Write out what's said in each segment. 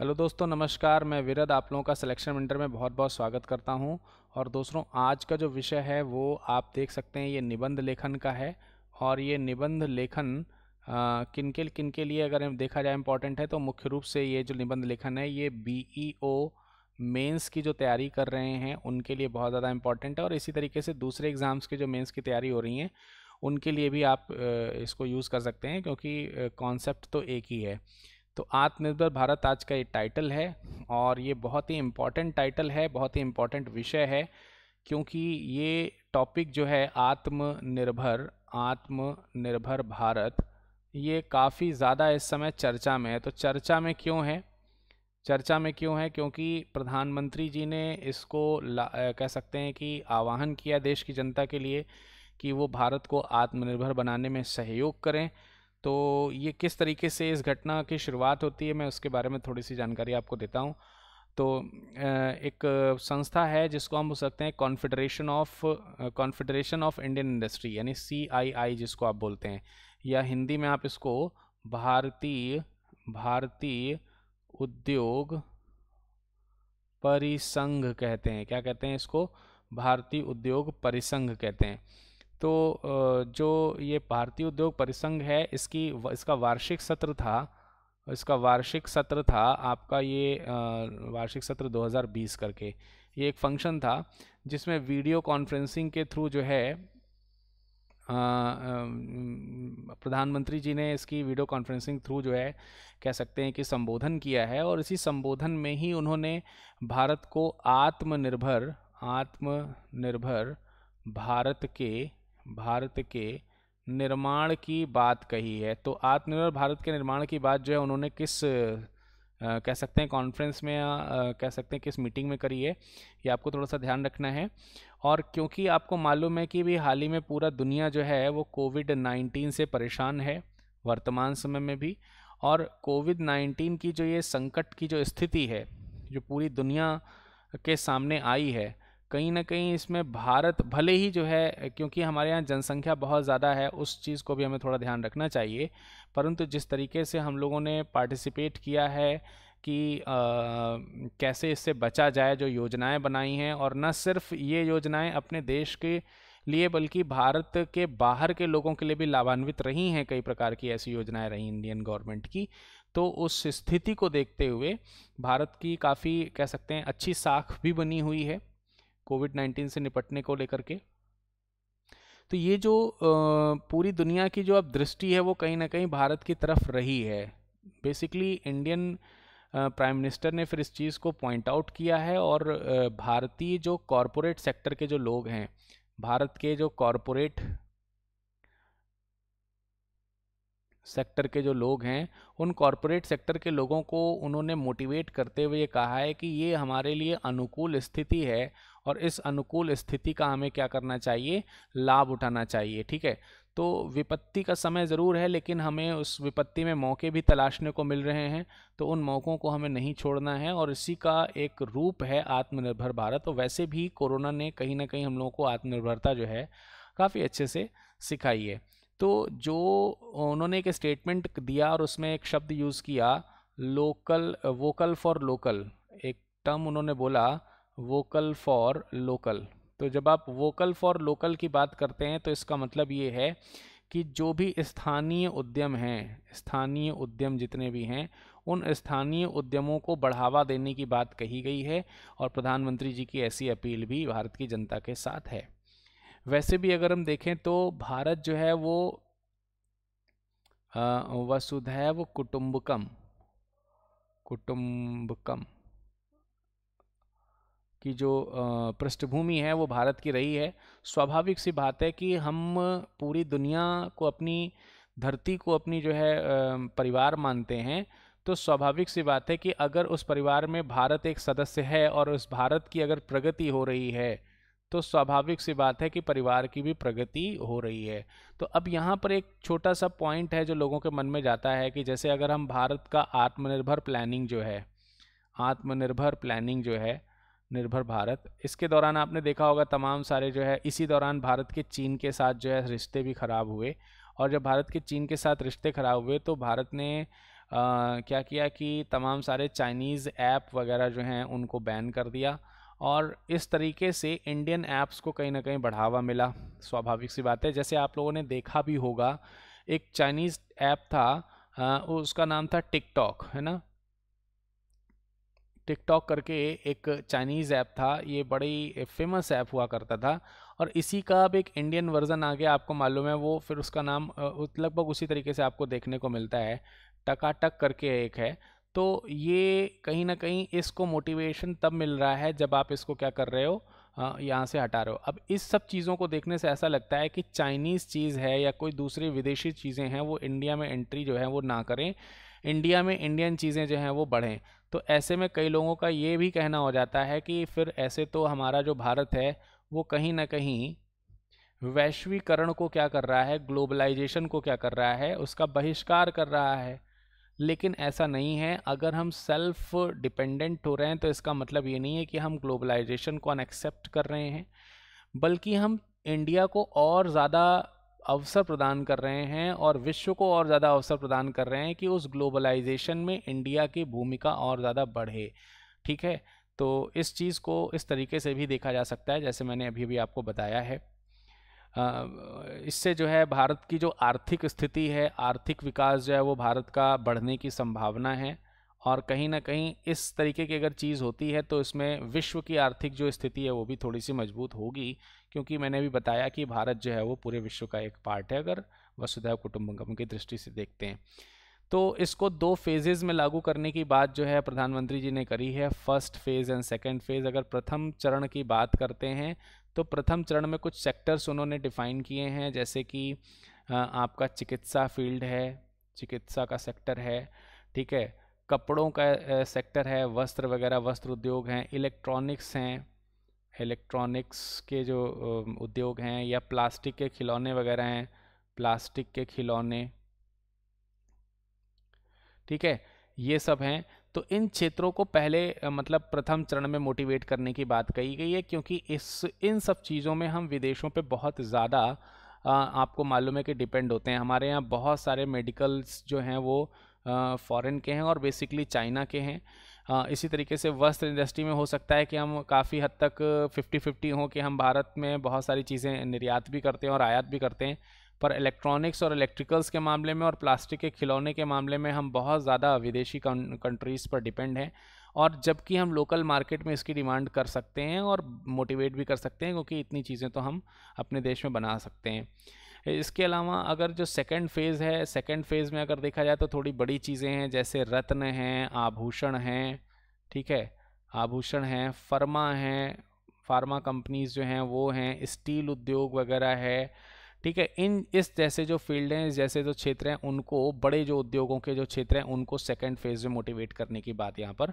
hello दोस्तों नमस्कार मैं विरद आप लोगों का सिलेक्शन विंटर में बहुत बहुत स्वागत करता हूं और दोस्तों आज का जो विषय है वो आप देख सकते हैं ये निबंध लेखन का है और ये निबंध लेखन किन के किन के लिए अगर देखा जाए इम्पॉर्टेंट है तो मुख्य रूप से ये जो निबंध लेखन है ये बी ई ओ मेन्स की जो तैयारी कर रहे हैं उनके लिए बहुत ज़्यादा इम्पॉर्टेंट है और इसी तरीके से दूसरे एग्ज़ाम्स के जो मेन्स की तैयारी हो रही हैं उनके लिए भी आप इसको यूज़ कर सकते हैं क्योंकि कॉन्सेप्ट तो एक ही है तो आत्मनिर्भर भारत आज का ये टाइटल है और ये बहुत ही इम्पॉर्टेंट टाइटल है बहुत ही इम्पॉर्टेंट विषय है क्योंकि ये टॉपिक जो है आत्मनिर्भर आत्मनिर्भर भारत ये काफ़ी ज़्यादा इस समय चर्चा में है तो चर्चा में क्यों है चर्चा में क्यों है क्योंकि प्रधानमंत्री जी ने इसको कह सकते हैं कि आह्वान किया देश की जनता के लिए कि वो भारत को आत्मनिर्भर बनाने में सहयोग करें तो ये किस तरीके से इस घटना की शुरुआत होती है मैं उसके बारे में थोड़ी सी जानकारी आपको देता हूँ तो एक संस्था है जिसको हम बोल सकते हैं confederation of confederation of Indian industry यानी सी आई आई जिसको आप बोलते हैं या हिंदी में आप इसको भारतीय भारतीय उद्योग परिसंघ कहते हैं क्या कहते हैं इसको भारतीय उद्योग परिसंघ कहते हैं तो जो ये भारतीय उद्योग परिसंघ है इसकी इसका वार्षिक सत्र था इसका वार्षिक सत्र था आपका ये वार्षिक सत्र 2020 करके ये एक फंक्शन था जिसमें वीडियो कॉन्फ्रेंसिंग के थ्रू जो है प्रधानमंत्री जी ने इसकी वीडियो कॉन्फ्रेंसिंग थ्रू जो है कह सकते हैं कि संबोधन किया है और इसी संबोधन में ही उन्होंने भारत को आत्मनिर्भर आत्मनिर्भर भारत के भारत के निर्माण की बात कही है तो आत्मनिर्भर भारत के निर्माण की बात जो है उन्होंने किस आ, कह सकते हैं कॉन्फ्रेंस में या आ, कह सकते हैं किस मीटिंग में करी है ये आपको थोड़ा सा ध्यान रखना है और क्योंकि आपको मालूम है कि भी हाल ही में पूरा दुनिया जो है वो कोविड नाइन्टीन से परेशान है वर्तमान समय में भी और कोविड नाइन्टीन की जो ये संकट की जो स्थिति है जो पूरी दुनिया के सामने आई है कहीं ना कहीं इसमें भारत भले ही जो है क्योंकि हमारे यहाँ जनसंख्या बहुत ज़्यादा है उस चीज़ को भी हमें थोड़ा ध्यान रखना चाहिए परंतु जिस तरीके से हम लोगों ने पार्टिसिपेट किया है कि आ, कैसे इससे बचा जाए जो योजनाएं बनाई हैं और न सिर्फ ये योजनाएं अपने देश के लिए बल्कि भारत के बाहर के लोगों के लिए भी लाभान्वित रही हैं कई प्रकार की ऐसी योजनाएं रही इंडियन गवर्नमेंट की तो उस स्थिति को देखते हुए भारत की काफ़ी कह सकते हैं अच्छी साख भी बनी हुई है कोविड नाइन्टीन से निपटने को लेकर के तो ये जो पूरी दुनिया की जो अब दृष्टि है वो कहीं ना कहीं भारत की तरफ रही है बेसिकली इंडियन प्राइम मिनिस्टर ने फिर इस चीज़ को पॉइंट आउट किया है और भारतीय जो कॉरपोरेट सेक्टर के जो लोग हैं भारत के जो कॉरपोरेट सेक्टर के जो लोग हैं उन कॉरपोरेट सेक्टर के लोगों को उन्होंने मोटिवेट करते हुए कहा है कि ये हमारे लिए अनुकूल स्थिति है और इस अनुकूल स्थिति का हमें क्या करना चाहिए लाभ उठाना चाहिए ठीक है तो विपत्ति का समय ज़रूर है लेकिन हमें उस विपत्ति में मौके भी तलाशने को मिल रहे हैं तो उन मौक़ों को हमें नहीं छोड़ना है और इसी का एक रूप है आत्मनिर्भर भारत और तो वैसे भी कोरोना ने कहीं ना कहीं हम लोगों को आत्मनिर्भरता जो है काफ़ी अच्छे से सिखाई है तो जो उन्होंने एक स्टेटमेंट दिया और उसमें एक शब्द यूज़ किया लोकल वोकल फॉर लोकल एक टर्म उन्होंने बोला वोकल फॉर लोकल तो जब आप वोकल फॉर लोकल की बात करते हैं तो इसका मतलब ये है कि जो भी स्थानीय उद्यम हैं स्थानीय उद्यम जितने भी हैं उन स्थानीय उद्यमों को बढ़ावा देने की बात कही गई है और प्रधानमंत्री जी की ऐसी अपील भी भारत की जनता के साथ है वैसे भी अगर हम देखें तो भारत जो है वो वसुधैव कुटुम्बकम कुटुम्बकम की जो पृष्ठभूमि है वो भारत की रही है स्वाभाविक सी बात है कि हम पूरी दुनिया को अपनी धरती को अपनी जो है परिवार मानते हैं तो स्वाभाविक सी बात है कि अगर उस परिवार में भारत एक सदस्य है और उस भारत की अगर प्रगति हो रही है तो स्वाभाविक सी बात है कि परिवार की भी प्रगति हो रही है तो अब यहाँ पर एक छोटा सा पॉइंट है जो लोगों के मन में जाता है कि जैसे अगर हम भारत का आत्मनिर्भर प्लानिंग जो है आत्मनिर्भर प्लानिंग जो है निर्भर भारत इसके दौरान आपने देखा होगा तमाम सारे जो है इसी दौरान भारत के चीन के साथ जो है रिश्ते भी ख़राब हुए और जब भारत के चीन के साथ रिश्ते ख़राब हुए तो भारत ने आ, क्या किया कि तमाम सारे चाइनीज़ ऐप वगैरह जो हैं उनको बैन कर दिया और इस तरीके से इंडियन ऐप्स को कहीं ना कहीं बढ़ावा मिला स्वाभाविक सी बात है जैसे आप लोगों ने देखा भी होगा एक चाइनीज़ ऐप था आ, उसका नाम था टिकटॉक है ना टिकटॉक करके एक चाइनीज़ ऐप था ये बड़ी फेमस ऐप हुआ करता था और इसी का अब एक इंडियन वर्ज़न आ गया आपको मालूम है वो फिर उसका नाम लगभग उसी तरीके से आपको देखने को मिलता है टकाटक करके एक है तो ये कहीं ना कहीं इसको मोटिवेशन तब मिल रहा है जब आप इसको क्या कर रहे हो यहाँ से हटा रहे हो अब इस सब चीज़ों को देखने से ऐसा लगता है कि चाइनीज़ चीज़ है या कोई दूसरी विदेशी चीज़ें हैं वो इंडिया में एंट्री जो है वो ना करें इंडिया में इंडियन चीज़ें जो हैं वो बढ़ें तो ऐसे में कई लोगों का ये भी कहना हो जाता है कि फिर ऐसे तो हमारा जो भारत है वो कहीं ना कहीं वैश्वीकरण को क्या कर रहा है ग्लोबलाइजेशन को क्या कर रहा है उसका बहिष्कार कर रहा है लेकिन ऐसा नहीं है अगर हम सेल्फ डिपेंडेंट हो रहे हैं तो इसका मतलब ये नहीं है कि हम ग्लोबलाइजेशन को अनएक्सेप्ट कर रहे हैं बल्कि हम इंडिया को और ज़्यादा अवसर प्रदान कर रहे हैं और विश्व को और ज़्यादा अवसर प्रदान कर रहे हैं कि उस ग्लोबलाइजेशन में इंडिया की भूमिका और ज़्यादा बढ़े ठीक है तो इस चीज़ को इस तरीके से भी देखा जा सकता है जैसे मैंने अभी भी आपको बताया है इससे जो है भारत की जो आर्थिक स्थिति है आर्थिक विकास जो है वो भारत का बढ़ने की संभावना है और कहीं ना कहीं इस तरीके की अगर चीज़ होती है तो इसमें विश्व की आर्थिक जो स्थिति है वो भी थोड़ी सी मजबूत होगी क्योंकि मैंने भी बताया कि भारत जो है वो पूरे विश्व का एक पार्ट है अगर वसुधैव कुटुम्बकम की दृष्टि से देखते हैं तो इसको दो फेजेज़ में लागू करने की बात जो है प्रधानमंत्री जी ने करी है first phase and second phase अगर प्रथम चरण की बात करते हैं तो प्रथम चरण में कुछ सेक्टर्स उन्होंने डिफ़ाइन किए हैं जैसे कि आपका चिकित्सा फील्ड है चिकित्सा का सेक्टर है ठीक है कपड़ों का सेक्टर है वस्त्र वगैरह वस्त्र उद्योग हैं इलेक्ट्रॉनिक्स हैं इलेक्ट्रॉनिक्स के जो उद्योग हैं या प्लास्टिक के खिलौने वगैरह हैं प्लास्टिक के खिलौने ठीक है ये सब हैं तो इन क्षेत्रों को पहले मतलब प्रथम चरण में मोटिवेट करने की बात कही गई है क्योंकि इस इन सब चीज़ों में हम विदेशों पे बहुत ज़्यादा आपको मालूम है कि डिपेंड होते हैं हमारे यहाँ बहुत सारे मेडिकल्स जो हैं वो फॉरेन के हैं और बेसिकली चाइना के हैं इसी तरीके से वस्त्र इंडस्ट्री में हो सकता है कि हम काफ़ी हद तक फिफ्टी फिफ्टी हों कि हम भारत में बहुत सारी चीज़ें निर्यात भी करते हैं और आयात भी करते हैं पर इलेक्ट्रॉनिक्स और इलेक्ट्रिकल्स के मामले में और प्लास्टिक के खिलौने के मामले में हम बहुत ज़्यादा विदेशी कंट्रीज़ पर डिपेंड हैं और जबकि हम लोकल मार्केट में इसकी डिमांड कर सकते हैं और मोटिवेट भी कर सकते हैं क्योंकि इतनी चीज़ें तो हम अपने देश में बना सकते हैं इसके अलावा अगर जो सेकेंड फेज़ है सेकेंड फेज़ में अगर देखा जाए तो थोड़ी बड़ी चीज़ें हैं जैसे रत्न हैं आभूषण हैं ठीक है आभूषण हैं फर्मा हैं फार्मा कंपनीज जो हैं वो हैं स्टील उद्योग वगैरह है ठीक है इन इस जैसे जो फील्ड हैं जैसे जो क्षेत्र हैं उनको बड़े जो उद्योगों के जो क्षेत्र हैं उनको सेकेंड फेज़ में मोटिवेट करने की बात यहाँ पर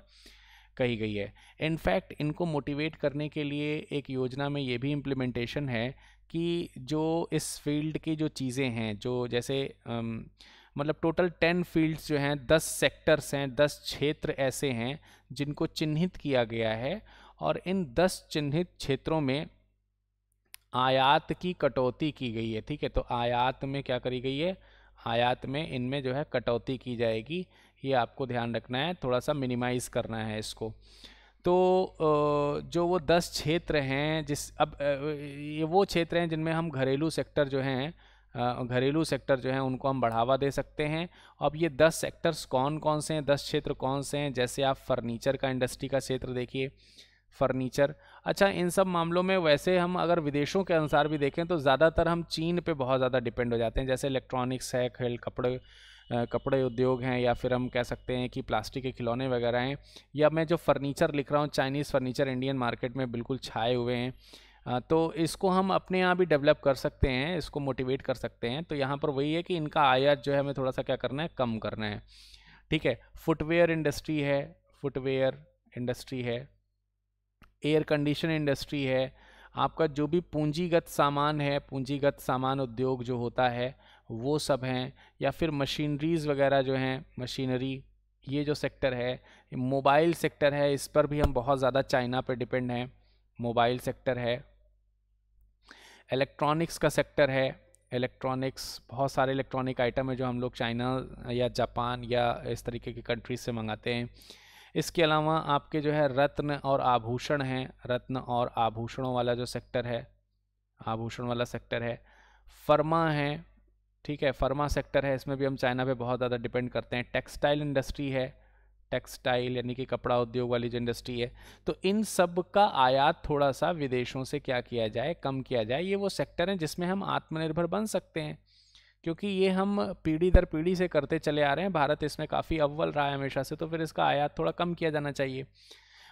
कही गई है इनफैक्ट इनको मोटिवेट करने के लिए एक योजना में ये भी इम्प्लीमेंटेशन है कि जो इस फील्ड की जो चीज़ें हैं जो जैसे अम, मतलब टोटल टेन फील्ड्स जो हैं दस सेक्टर्स हैं दस क्षेत्र ऐसे हैं जिनको चिन्हित किया गया है और इन दस चिन्हित क्षेत्रों में आयात की कटौती की गई है ठीक है तो आयात में क्या करी गई है आयात में इनमें जो है कटौती की जाएगी ये आपको ध्यान रखना है थोड़ा सा मिनिमाइज़ करना है इसको तो जो वो दस क्षेत्र हैं जिस अब ये वो क्षेत्र हैं जिनमें हम घरेलू सेक्टर जो हैं घरेलू सेक्टर जो हैं उनको हम बढ़ावा दे सकते हैं अब ये दस सेक्टर्स कौन कौन से हैं दस क्षेत्र कौन से हैं जैसे आप फर्नीचर का इंडस्ट्री का क्षेत्र देखिए फर्नीचर अच्छा इन सब मामलों में वैसे हम अगर विदेशों के अनुसार भी देखें तो ज़्यादातर हम चीन पे बहुत ज़्यादा डिपेंड हो जाते हैं जैसे इलेक्ट्रॉनिक्स है खेल कपड़े कपड़े उद्योग हैं या फिर हम कह सकते हैं कि प्लास्टिक के खिलौने वगैरह हैं या मैं जो फर्नीचर लिख रहा हूँ चाइनीज़ फर्नीचर इंडियन मार्केट में बिल्कुल छाए हुए हैं तो इसको हम अपने यहाँ भी डेवलप कर सकते हैं इसको मोटिवेट कर सकते हैं तो यहाँ पर वही है कि इनका आयात जो है हमें थोड़ा सा क्या करना है कम करना है ठीक है फुटवेयर इंडस्ट्री है फुटवेयर इंडस्ट्री है एयर कंडीशन इंडस्ट्री है आपका जो भी पूंजीगत सामान है पूंजीगत सामान उद्योग जो होता है वो सब हैं या फिर मशीनरीज़ वगैरह जो हैं मशीनरी ये जो सेक्टर है मोबाइल सेक्टर है इस पर भी हम बहुत ज़्यादा चाइना पर डिपेंड हैं मोबाइल सेक्टर है इलेक्ट्रॉनिक्स का सेक्टर है इलेक्ट्रॉनिक्स बहुत सारे इलेक्ट्रॉनिक आइटम है जो हम लोग चाइना या जापान या इस तरीके की कंट्रीज से मंगाते हैं इसके अलावा आपके जो है रत्न और आभूषण हैं रत्न और आभूषणों वाला जो सेक्टर है आभूषण वाला सेक्टर है फर्मा है ठीक है फार्मा सेक्टर है इसमें भी हम चाइना पे बहुत ज़्यादा डिपेंड करते हैं टेक्सटाइल इंडस्ट्री है टेक्सटाइल यानी कि कपड़ा उद्योग वाली जो इंडस्ट्री है तो इन सब का आयात थोड़ा सा विदेशों से क्या किया जाए कम किया जाए ये वो सेक्टर हैं जिसमें हम आत्मनिर्भर बन सकते हैं क्योंकि ये हम पीढ़ी दर पीढ़ी से करते चले आ रहे हैं भारत इसमें काफ़ी अव्वल रहा है हमेशा से तो फिर इसका आयात थोड़ा कम किया जाना चाहिए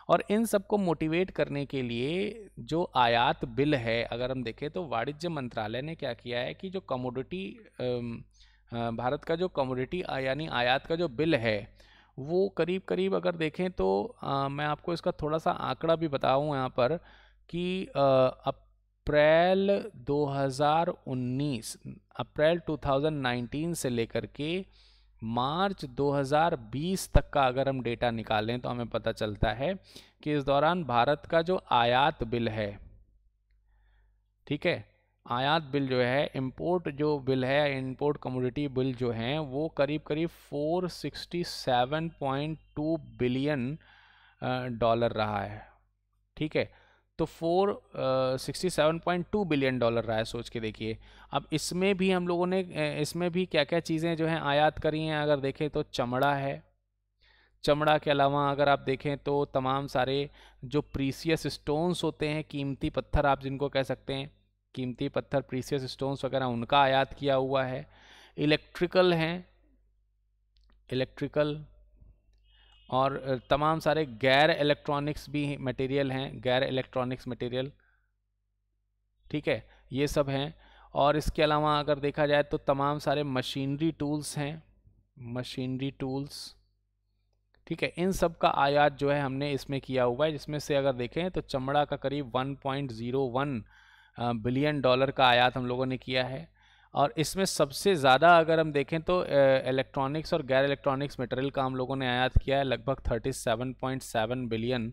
और इन सबको मोटिवेट करने के लिए जो आयात बिल है अगर हम देखें तो वाणिज्य मंत्रालय ने क्या किया है कि जो कमोडिटी भारत का जो कमोडिटी यानी आयात का जो बिल है वो करीब करीब अगर देखें तो आ, मैं आपको इसका थोड़ा सा आंकड़ा भी बताऊं यहाँ पर कि अप्रैल 2019 अप्रैल 2019 से लेकर के मार्च 2020 तक का अगर हम डेटा निकालें तो हमें पता चलता है कि इस दौरान भारत का जो आयात बिल है ठीक है आयात बिल जो है इंपोर्ट जो बिल है इंपोर्ट कमोडिटी बिल जो हैं वो करीब करीब 467.2 बिलियन डॉलर रहा है ठीक है तो four sixty seven point two billion dollar रहा है सोच के देखिए अब इसमें भी हम लोगों ने इसमें भी क्या क्या चीज़ें जो हैं आयात करी हैं अगर देखें तो चमड़ा है चमड़ा के अलावा अगर आप देखें तो तमाम सारे जो प्रीसियस स्टोन्स होते हैं कीमती पत्थर आप जिनको कह सकते हैं कीमती पत्थर प्रीसियस स्टोन्स वगैरह उनका आयात किया हुआ है इलेक्ट्रिकल हैं इलेक्ट्रिकल और तमाम सारे गैर इलेक्ट्रॉनिक्स भी मटेरियल हैं गैर इलेक्ट्रॉनिक्स मटेरियल ठीक है ये सब हैं और इसके अलावा अगर देखा जाए तो तमाम सारे मशीनरी टूल्स हैं मशीनरी टूल्स ठीक है इन सब का आयात जो है हमने इसमें किया हुआ है जिसमें से अगर देखें तो चमड़ा का करीब 1.01 बिलियन डॉलर का आयात हम लोगों ने किया है और इसमें सबसे ज़्यादा अगर हम देखें तो इलेक्ट्रॉनिक्स और गैर इलेक्ट्रॉनिक्स मटेरियल का हम लोगों ने आयात किया है लगभग 37.7 बिलियन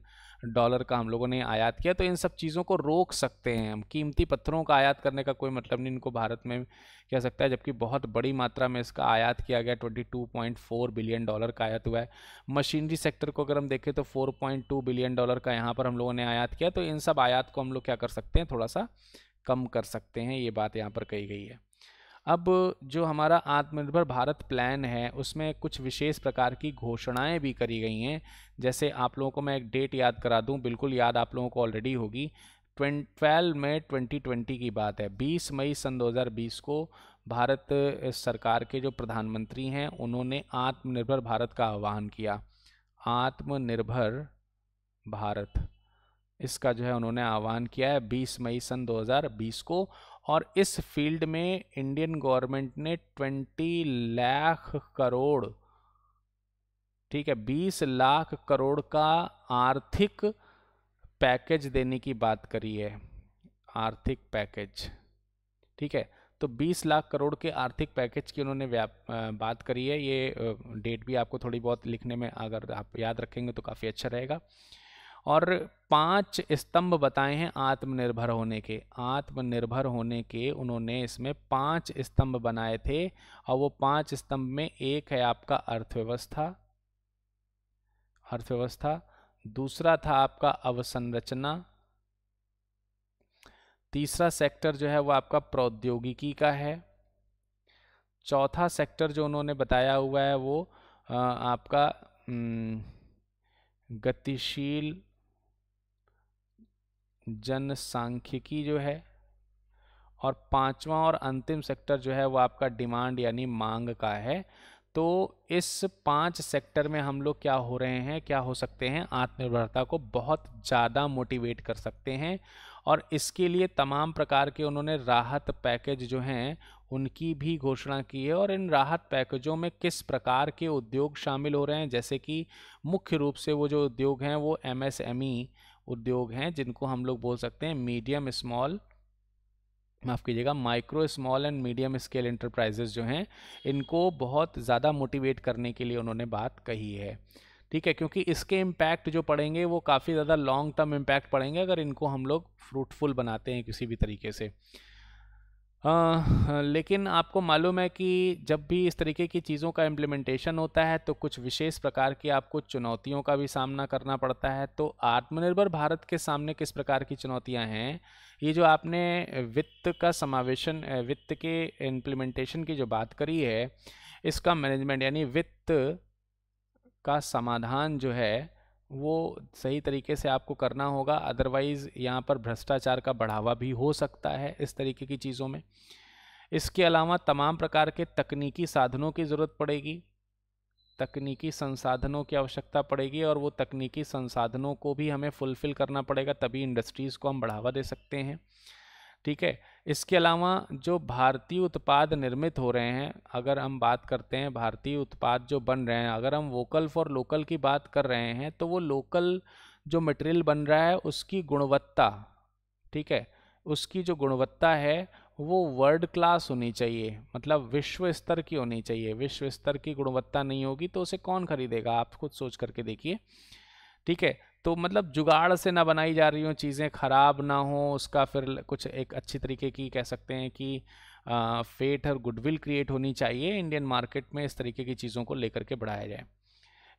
डॉलर का हम लोगों ने आयात किया तो इन सब चीज़ों को रोक सकते हैं हम कीमती पत्थरों का आयात करने का कोई मतलब नहीं इनको भारत में कह सकता है जबकि बहुत बड़ी मात्रा में इसका आयात किया गया 22.4 बिलियन डॉलर का आयात हुआ है मशीनरी सेक्टर को अगर हम देखें तो 4.2 बिलियन डॉलर का यहाँ पर हम लोगों ने आयात किया तो इन सब आयात को हम लोग क्या कर सकते हैं थोड़ा सा कम कर सकते हैं ये बात यहाँ पर कही गई है अब जो हमारा आत्मनिर्भर भारत प्लान है उसमें कुछ विशेष प्रकार की घोषणाएं भी करी गई हैं जैसे आप लोगों को मैं एक डेट याद करा दूं बिल्कुल याद आप लोगों को ऑलरेडी होगी ट्वेल्व में ट्वेंटी की बात है बीस मई सन बीस को भारत सरकार के जो प्रधानमंत्री हैं उन्होंने आत्मनिर्भर भारत का आह्वान किया आत्मनिर्भर भारत इसका जो है उन्होंने आह्वान किया है 20 मई सन 2020 को और इस फील्ड में इंडियन गवर्नमेंट ने ट्वेंटी लाख करोड़ ठीक है बीस लाख करोड़ का आर्थिक पैकेज देने की बात करी है आर्थिक पैकेज ठीक है तो 20 लाख करोड़ के आर्थिक पैकेज की उन्होंने बात करी है ये डेट भी आपको थोड़ी बहुत लिखने में अगर आप याद रखेंगे तो काफ़ी अच्छा रहेगा और पांच स्तंभ बताए हैं आत्मनिर्भर होने के आत्मनिर्भर होने के उन्होंने इसमें पांच स्तंभ बनाए थे और वो पांच स्तंभ में एक है आपका अर्थव्यवस्था अर्थव्यवस्था दूसरा था आपका अवसंरचना तीसरा सेक्टर जो है वो आपका प्रौद्योगिकी का है चौथा सेक्टर जो उन्होंने बताया हुआ है वो आ, आपका गतिशील जनसांख्यिकी जो है और पांचवा और अंतिम सेक्टर जो है वो आपका डिमांड यानी मांग का है तो इस पांच सेक्टर में हम लोग क्या हो रहे हैं क्या हो सकते हैं आत्मनिर्भरता को बहुत ज़्यादा मोटिवेट कर सकते हैं और इसके लिए तमाम प्रकार के उन्होंने राहत पैकेज जो हैं उनकी भी घोषणा की है और इन राहत पैकेजों में किस प्रकार के उद्योग शामिल हो रहे हैं जैसे कि मुख्य रूप से वो जो उद्योग हैं वो एम उद्योग हैं जिनको हम लोग बोल सकते हैं मीडियम स्मॉल माफ़ कीजिएगा micro small and medium scale enterprises जो हैं इनको बहुत ज़्यादा मोटिवेट करने के लिए उन्होंने बात कही है ठीक है क्योंकि इसके इम्पैक्ट जो पड़ेंगे वो काफ़ी ज़्यादा लॉन्ग टर्म इम्पैक्ट पड़ेंगे अगर इनको हम लोग फ्रूटफुल बनाते हैं किसी भी तरीके से आ, लेकिन आपको मालूम है कि जब भी इस तरीके की चीज़ों का इम्प्लीमेंटेशन होता है तो कुछ विशेष प्रकार की आपको चुनौतियों का भी सामना करना पड़ता है तो आत्मनिर्भर भारत के सामने किस प्रकार की चुनौतियां हैं ये जो आपने वित्त का समावेशन वित्त के इम्प्लीमेंटेशन की जो बात करी है इसका मैनेजमेंट यानी वित्त का समाधान जो है वो सही तरीके से आपको करना होगा अदरवाइज़ यहाँ पर भ्रष्टाचार का बढ़ावा भी हो सकता है इस तरीके की चीज़ों में इसके अलावा तमाम प्रकार के तकनीकी साधनों की ज़रूरत पड़ेगी तकनीकी संसाधनों की आवश्यकता पड़ेगी और वो तकनीकी संसाधनों को भी हमें फुलफ़िल करना पड़ेगा तभी इंडस्ट्रीज़ को हम बढ़ावा दे सकते हैं ठीक है इसके अलावा जो भारतीय उत्पाद निर्मित हो रहे हैं अगर हम बात करते हैं भारतीय उत्पाद जो बन रहे हैं अगर हम वोकल फॉर लोकल की बात कर रहे हैं तो वो लोकल जो मटेरियल बन रहा है उसकी गुणवत्ता ठीक है उसकी जो गुणवत्ता है वो वर्ल्ड क्लास होनी चाहिए मतलब विश्व स्तर की होनी चाहिए विश्व स्तर की गुणवत्ता नहीं होगी तो उसे कौन खरीदेगा आप खुद सोच करके देखिए ठीक है तो मतलब जुगाड़ से ना बनाई जा रही हों चीज़ें ख़राब ना हो उसका फिर कुछ एक अच्छी तरीके की कह सकते हैं कि फेट और गुडविल क्रिएट होनी चाहिए इंडियन मार्केट में इस तरीके की चीज़ों को लेकर के बढ़ाया जाए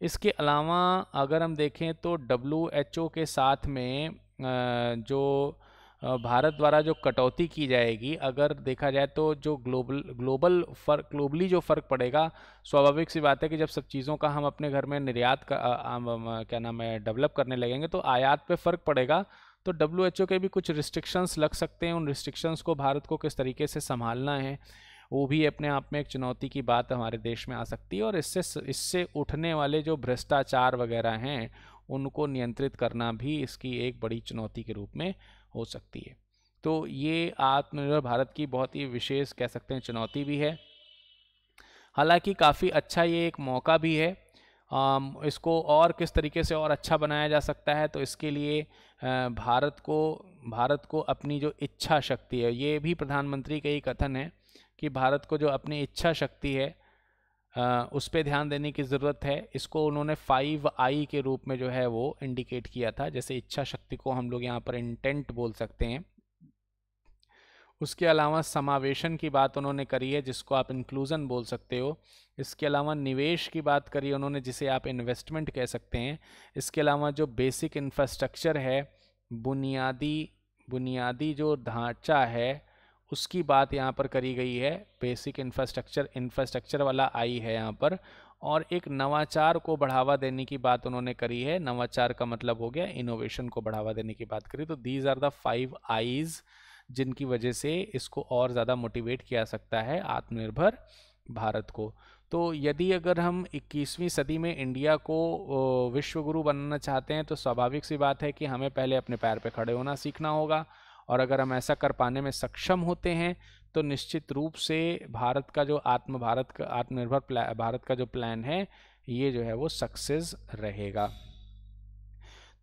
इसके अलावा अगर हम देखें तो डब्ल्यू के साथ में आ, जो भारत द्वारा जो कटौती की जाएगी अगर देखा जाए तो जो ग्लोबल ग्लोबल फर्क ग्लोबली जो फ़र्क पड़ेगा स्वाभाविक सी बात है कि जब सब चीज़ों का हम अपने घर में निर्यात का आ, आ, आ, क्या नाम है डेवलप करने लगेंगे तो आयात पे फ़र्क पड़ेगा तो डब्ल्यू के भी कुछ रिस्ट्रिक्शंस लग सकते हैं उन रिस्ट्रिक्शंस को भारत को किस तरीके से संभालना है वो भी अपने आप में एक चुनौती की बात हमारे देश में आ सकती है और इससे इससे उठने वाले जो भ्रष्टाचार वगैरह हैं उनको नियंत्रित करना भी इसकी एक बड़ी चुनौती के रूप में हो सकती है तो ये आत्मनिर्भर भारत की बहुत ही विशेष कह सकते हैं चुनौती भी है हालांकि काफ़ी अच्छा ये एक मौका भी है इसको और किस तरीके से और अच्छा बनाया जा सकता है तो इसके लिए भारत को भारत को अपनी जो इच्छा शक्ति है ये भी प्रधानमंत्री का ही कथन है कि भारत को जो अपनी इच्छा शक्ति है उस पर ध्यान देने की ज़रूरत है इसको उन्होंने फाइव आई के रूप में जो है वो इंडिकेट किया था जैसे इच्छा शक्ति को हम लोग यहाँ पर इंटेंट बोल सकते हैं उसके अलावा समावेशन की बात उन्होंने करी है जिसको आप इंक्लूज़न बोल सकते हो इसके अलावा निवेश की बात करी उन्होंने जिसे आप इन्वेस्टमेंट कह सकते हैं इसके अलावा जो बेसिक इंफ्रास्ट्रक्चर है बुनियादी बुनियादी जो ढांचा है उसकी बात यहाँ पर करी गई है बेसिक इंफ्रास्ट्रक्चर इंफ्रास्ट्रक्चर वाला आई है यहाँ पर और एक नवाचार को बढ़ावा देने की बात उन्होंने करी है नवाचार का मतलब हो गया इनोवेशन को बढ़ावा देने की बात करी तो these are the five I's जिनकी वजह से इसको और ज़्यादा मोटिवेट किया सकता है आत्मनिर्भर भारत को तो यदि अगर हम 21वीं सदी में इंडिया को विश्वगुरु बनाना चाहते हैं तो स्वाभाविक सी बात है कि हमें पहले अपने पैर पर खड़े होना सीखना होगा और अगर हम ऐसा कर पाने में सक्षम होते हैं तो निश्चित रूप से भारत का जो आत्म भारत का आत्मनिर्भर भारत का जो प्लान है ये जो है वो सक्सेस रहेगा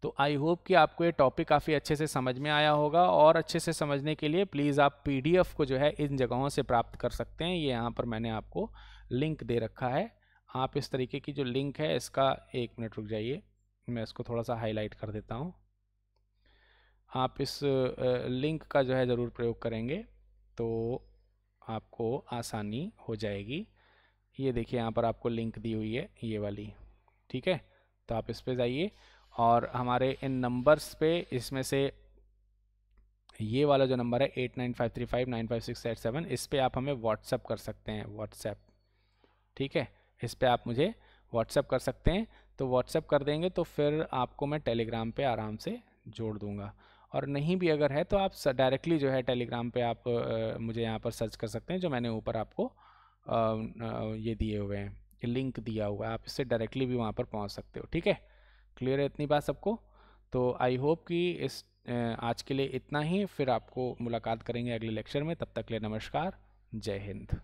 तो आई होप कि आपको ये टॉपिक काफ़ी अच्छे से समझ में आया होगा और अच्छे से समझने के लिए प्लीज़ आप पीडीएफ को जो है इन जगहों से प्राप्त कर सकते हैं ये यहाँ पर मैंने आपको लिंक दे रखा है आप इस तरीके की जो लिंक है इसका एक मिनट रुक जाइए मैं इसको थोड़ा सा हाईलाइट कर देता हूँ आप इस लिंक का जो है ज़रूर प्रयोग करेंगे तो आपको आसानी हो जाएगी ये देखिए यहाँ पर आपको लिंक दी हुई है ये वाली ठीक है तो आप इस पर जाइए और हमारे इन नंबर्स पे इसमें से ये वाला जो नंबर है eight nine five three five nine five six eight seven इस पर आप हमें व्हाट्सअप कर सकते हैं व्हाट्सएप ठीक है इस पर आप मुझे व्हाट्सअप कर सकते हैं तो व्हाट्सअप कर देंगे तो फिर आपको मैं टेलीग्राम पे आराम से जोड़ दूंगा और नहीं भी अगर है तो आप डायरेक्टली जो है टेलीग्राम पे आप मुझे यहाँ पर सर्च कर सकते हैं जो मैंने ऊपर आपको ये दिए हुए हैं लिंक दिया हुआ है आप इससे डायरेक्टली भी वहाँ पर पहुँच सकते हो ठीक है क्लियर है इतनी बात सबको तो आई होप कि इस आज के लिए इतना ही फिर आपको मुलाकात करेंगे अगले लेक्चर में तब तक के लिए नमस्कार जय हिंद